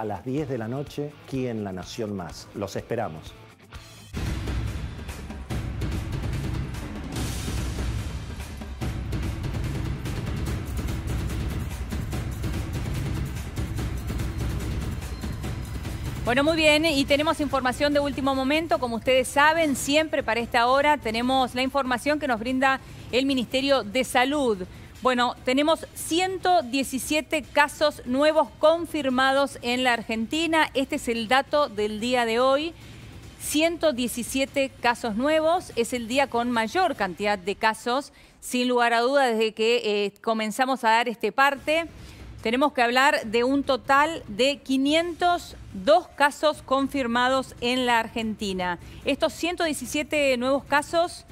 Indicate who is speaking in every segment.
Speaker 1: a las 10 de la noche, aquí en La Nación Más. Los esperamos.
Speaker 2: Bueno, muy bien, y tenemos información de último momento, como ustedes saben, siempre para esta hora tenemos la información que nos brinda el Ministerio de Salud. Bueno, tenemos 117 casos nuevos confirmados en la Argentina. Este es el dato del día de hoy. 117 casos nuevos, es el día con mayor cantidad de casos, sin lugar a duda, desde que eh, comenzamos a dar este parte. Tenemos que hablar de un total de 502 casos confirmados en la Argentina. Estos 117 nuevos casos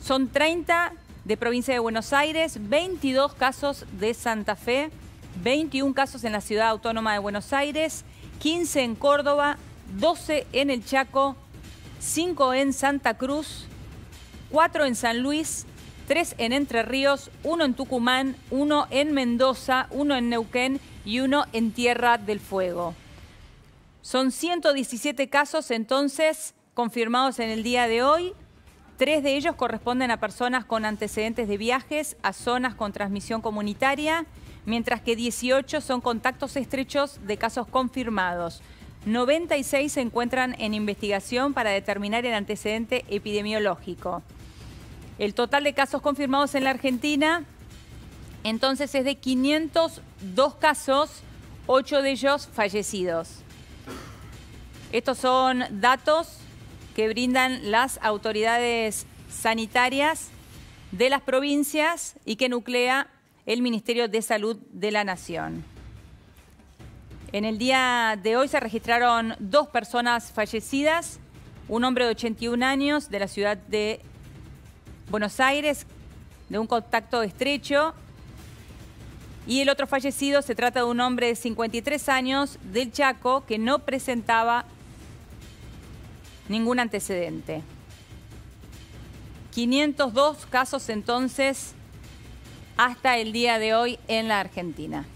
Speaker 2: son 30 de provincia de Buenos Aires, 22 casos de Santa Fe, 21 casos en la ciudad autónoma de Buenos Aires, 15 en Córdoba, 12 en el Chaco, 5 en Santa Cruz, 4 en San Luis, 3 en Entre Ríos, 1 en Tucumán, 1 en Mendoza, 1 en Neuquén y 1 en Tierra del Fuego. Son 117 casos entonces confirmados en el día de hoy, Tres de ellos corresponden a personas con antecedentes de viajes a zonas con transmisión comunitaria, mientras que 18 son contactos estrechos de casos confirmados. 96 se encuentran en investigación para determinar el antecedente epidemiológico. El total de casos confirmados en la Argentina entonces es de 502 casos, ocho de ellos fallecidos. Estos son datos que brindan las autoridades sanitarias de las provincias y que nuclea el Ministerio de Salud de la Nación. En el día de hoy se registraron dos personas fallecidas, un hombre de 81 años de la ciudad de Buenos Aires, de un contacto estrecho, y el otro fallecido se trata de un hombre de 53 años del Chaco que no presentaba ningún antecedente. 502 casos entonces hasta el día de hoy en la Argentina.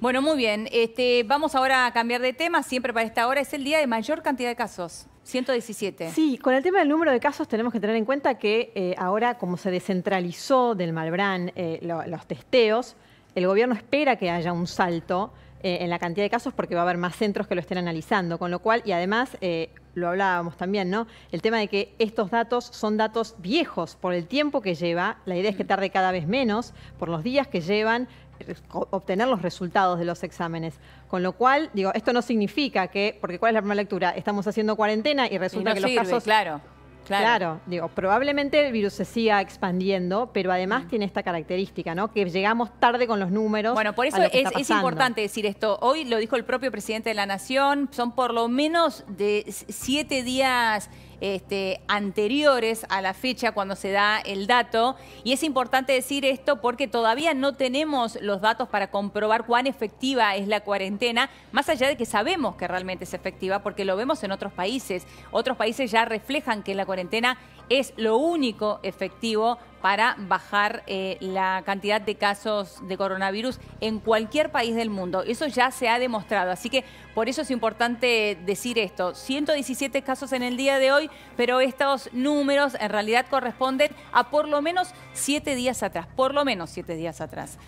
Speaker 2: Bueno, muy bien. Este, vamos ahora a cambiar de tema. Siempre para esta hora es el día de mayor cantidad de casos 117. Sí,
Speaker 1: con el tema del número de casos tenemos que tener en cuenta que eh, ahora como se descentralizó del Malbrán eh, los testeos, el gobierno espera que haya un salto eh, en la cantidad de casos porque va a haber más centros que lo estén analizando, con lo cual, y además, lo hablábamos también, ¿no? El tema de que estos datos son datos viejos por el tiempo que lleva, la idea es que mm. tarde cada vez menos, por los días que llevan, eh, obtener los resultados de los exámenes. Con lo cual, digo, esto no significa que, porque ¿cuál es la primera lectura? Estamos haciendo cuarentena y resulta que los casos... Claro. Claro. claro. digo, probablemente el virus se siga expandiendo, pero además mm. tiene esta característica, ¿no? Que llegamos tarde con los números. Bueno, por eso es, es, importante
Speaker 2: decir esto. Hoy lo dijo el propio presidente de la Nación, son por lo menos de siete días este, anteriores a la fecha cuando se da el dato. Y es importante decir esto porque todavía no tenemos los datos para comprobar cuán efectiva es la cuarentena, más allá de que sabemos que realmente es efectiva porque lo vemos en otros países. Otros países ya reflejan que la cuarentena es lo único efectivo para bajar eh, la cantidad de casos de coronavirus en cualquier país del mundo. Eso ya se ha demostrado, así que por eso es importante decir esto. 117 casos en el día de hoy, pero estos números en realidad corresponden a por lo menos 7 días atrás, por lo menos 7 días atrás.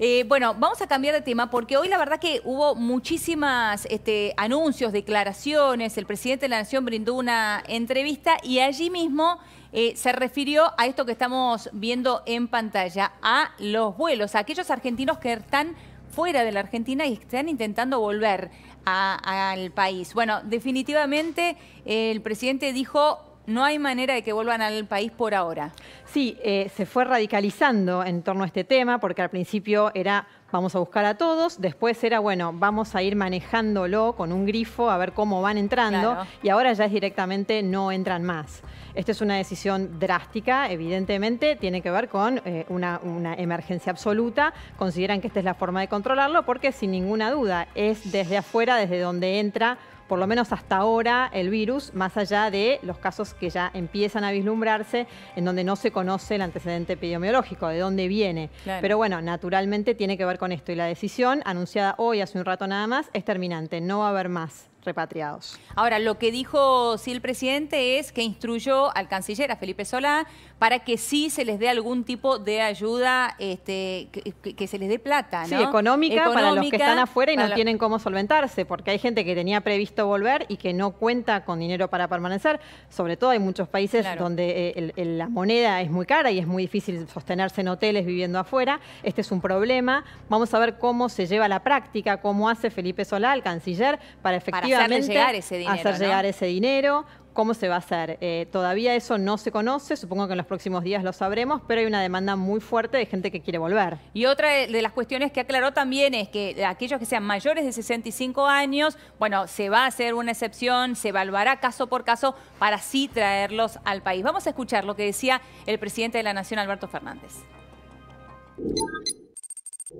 Speaker 2: Eh, bueno, vamos a cambiar de tema porque hoy la verdad que hubo muchísimas este, anuncios, declaraciones, el presidente de la Nación brindó una entrevista y allí mismo eh, se refirió a esto que estamos viendo en pantalla, a los vuelos, a aquellos argentinos que están fuera de la Argentina y están intentando volver al país. Bueno, definitivamente eh, el presidente dijo no hay manera de que vuelvan
Speaker 1: al país por ahora. Sí, eh, se fue radicalizando en torno a este tema, porque al principio era vamos a buscar a todos, después era bueno, vamos a ir manejándolo con un grifo a ver cómo van entrando, y ahora ya es directamente no entran más. Esta es una decisión drástica, evidentemente, tiene que ver con eh, una, emergencia absoluta. Consideran que esta es la forma de controlarlo porque sin ninguna duda es desde afuera, desde donde entra por lo menos hasta ahora, el virus, más allá de los casos que ya empiezan a vislumbrarse, en donde no se conoce el antecedente epidemiológico, de dónde viene. Pero bueno, naturalmente tiene que ver con esto. Y la decisión, anunciada hoy hace un rato nada más, es terminante. No va a haber más repatriados.
Speaker 2: Ahora, lo que dijo sí el presidente es que instruyó al canciller, a Felipe Solá, para que sí se les dé algún tipo de ayuda, este, que, se les dé plata, ¿no? Sí, económica, para los que están afuera y no tienen
Speaker 1: cómo solventarse, porque hay gente que tenía previsto volver y que no cuenta con dinero para permanecer. Sobre todo hay muchos países donde eh, la moneda es muy cara y es muy difícil sostenerse en hoteles viviendo afuera. Este es un problema. Vamos a ver cómo se lleva a la práctica, cómo hace Felipe Solá, el canciller, para efectivamente hacer llegar ese dinero. ¿Cómo se va a hacer? Eh, todavía eso no se conoce, supongo que en los próximos días lo sabremos, pero hay una demanda muy fuerte de gente que quiere volver. Y otra de las cuestiones que aclaró también es que aquellos que sean mayores de 65 años, bueno,
Speaker 2: se va a hacer una excepción, se evaluará caso por caso para sí traerlos al país. Vamos a escuchar lo que decía el presidente de la Nación, Alberto Fernández.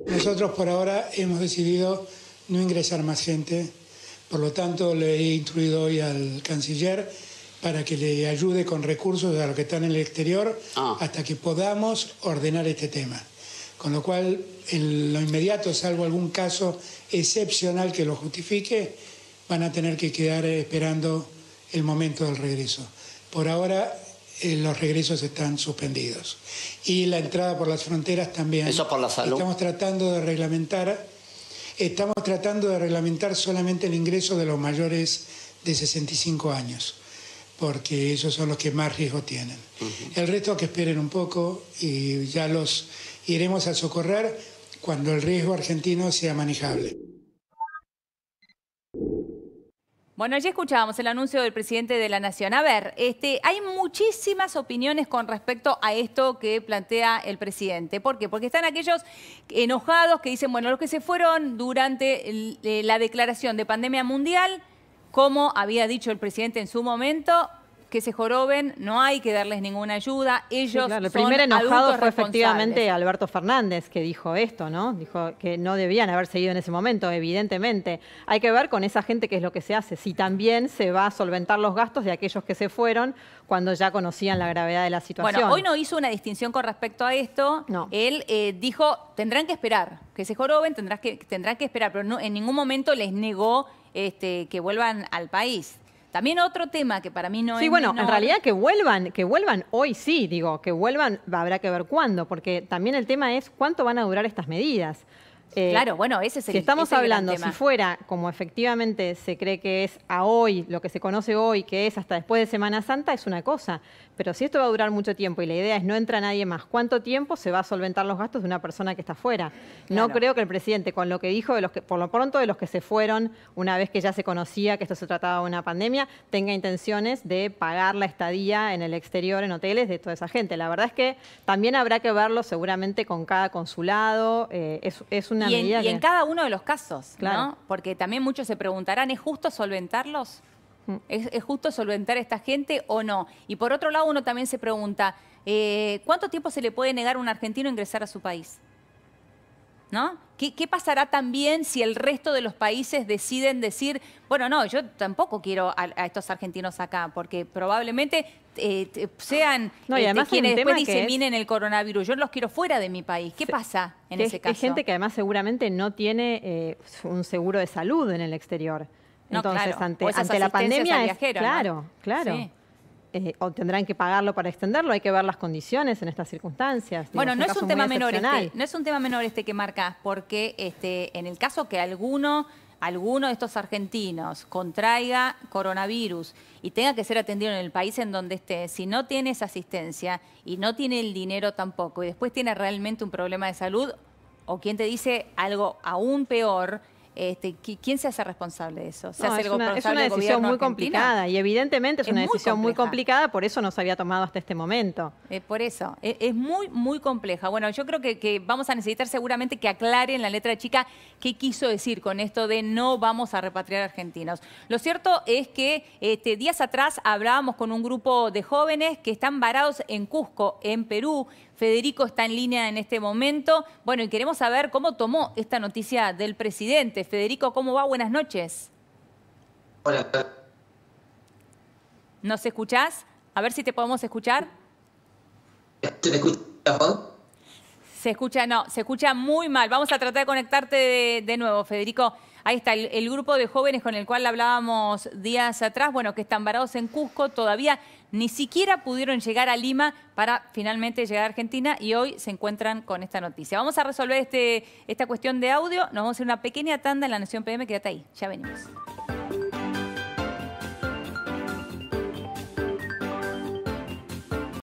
Speaker 2: Nosotros por ahora hemos decidido no ingresar más gente por lo tanto, le he instruido hoy al canciller para que le ayude con recursos a los que están en el exterior ah. hasta que podamos ordenar este tema. Con lo cual, en lo inmediato, salvo algún caso excepcional que lo justifique, van a tener que quedar esperando el momento del regreso. Por ahora, eh, los regresos están suspendidos. Y la entrada por las fronteras también. Eso por la salud. Estamos tratando de reglamentar Estamos tratando de reglamentar solamente el ingreso de los mayores de 65 años, porque esos son los que más riesgo tienen. El resto que esperen un poco y ya los iremos a socorrer cuando el riesgo argentino sea manejable. Bueno, ya escuchábamos el anuncio del presidente de la Nación. A ver, este, hay muchísimas opiniones con respecto a esto que plantea el presidente. ¿Por qué? Porque están aquellos enojados que dicen, bueno, los que se fueron durante eh, la declaración de pandemia mundial, como había dicho el presidente en su momento, que se joroben, no hay que darles ninguna ayuda. Ellos sí, el primer enojado fue efectivamente
Speaker 1: Alberto Fernández que dijo esto, ¿no? Dijo que no debían haber seguido en ese momento, evidentemente. Hay que ver con esa gente qué es lo que se hace, si también se va a solventar los gastos de aquellos que se fueron cuando ya conocían la gravedad de la situación. Bueno, hoy no
Speaker 2: hizo una distinción con respecto a esto. No. Él eh, dijo, tendrán que esperar, que se joroben, tendrán que, que esperar, pero no, en ningún momento les negó este, que vuelvan al país. También otro tema que para mí no sí, es. Sí, bueno, en realidad
Speaker 1: que vuelvan, que vuelvan hoy sí, digo, que vuelvan, habrá que ver cuándo, porque también el tema es cuánto van a durar estas medidas. Eh, claro, bueno, ese es el Si estamos hablando, si fuera como efectivamente se cree que es a hoy, lo que se conoce hoy, que es hasta después de Semana Santa, es una cosa. Pero si esto va a durar mucho tiempo y la idea es no entra nadie más, ¿cuánto tiempo se va a solventar los gastos de una persona que está fuera? No creo que el presidente, con lo que dijo, de los por lo pronto de los que se fueron, una vez que ya se conocía que esto se trataba de una pandemia, tenga intenciones de pagar la estadía en el exterior, en hoteles, de toda esa gente. La verdad es que también habrá que verlo seguramente con cada consulado. Eh, es un y en, cada uno de los casos, ¿no? Porque también muchos se preguntarán, ¿es justo
Speaker 2: solventarlos? Mm. ¿Es, justo solventar a esta gente o no? Y por otro lado, uno también se pregunta, eh, ¿cuánto tiempo se le puede negar a un argentino ingresar a su país? ¿No? ¿Qué, pasará también si el resto de los países deciden decir, bueno, no, yo tampoco quiero a estos argentinos acá, porque probablemente eh, sean eh, quienes después diseminen el coronavirus. Yo los quiero fuera de mi país. ¿Qué pasa en ese caso? Hay gente que
Speaker 1: además seguramente no tiene eh, un seguro de salud en el exterior. Entonces, ante, la pandemia, claro, claro. o tendrán que pagarlo para extenderlo, hay que ver las condiciones en estas circunstancias. Bueno, no, es un tema menor este,
Speaker 2: no es un tema menor este que marcas, porque este, en el caso que alguno alguno de estos argentinos contraiga coronavirus y tenga que ser atendido en el país en donde esté, si no tiene esa asistencia y no tiene el dinero tampoco, y después tiene realmente un problema de salud, o quien te dice algo aún peor, este, ¿Quién se hace responsable de eso? ¿Se hace es, una, es, una, decisión muy complicada y
Speaker 1: evidentemente es, una decisión muy complicada, por eso no se había tomado hasta este momento.
Speaker 2: Eh, por eso, e-, es, muy, muy compleja. Bueno, yo creo que, vamos a necesitar seguramente que aclaren la letra chica qué quiso decir con esto de no vamos a repatriar argentinos. Lo cierto es que este, días atrás hablábamos con un grupo de jóvenes que están varados en Cusco, en Perú, Federico está en línea en este momento. Bueno, y queremos saber cómo tomó esta noticia del presidente. Federico, ¿cómo va? Buenas noches. Hola. ¿Nos escuchás? A ver si te podemos escuchar. ¿Te escuchas se escucha, no, se escucha muy mal. Vamos a tratar de conectarte de, nuevo, Federico. Ahí está, el, grupo de jóvenes con el cual hablábamos días atrás, bueno, que están varados en Cusco, todavía ni siquiera pudieron llegar a Lima para finalmente llegar a Argentina y hoy se encuentran con esta noticia. Vamos a resolver este, esta cuestión de audio, nos vamos a hacer una pequeña tanda en la Nación PM, quédate ahí, ya venimos.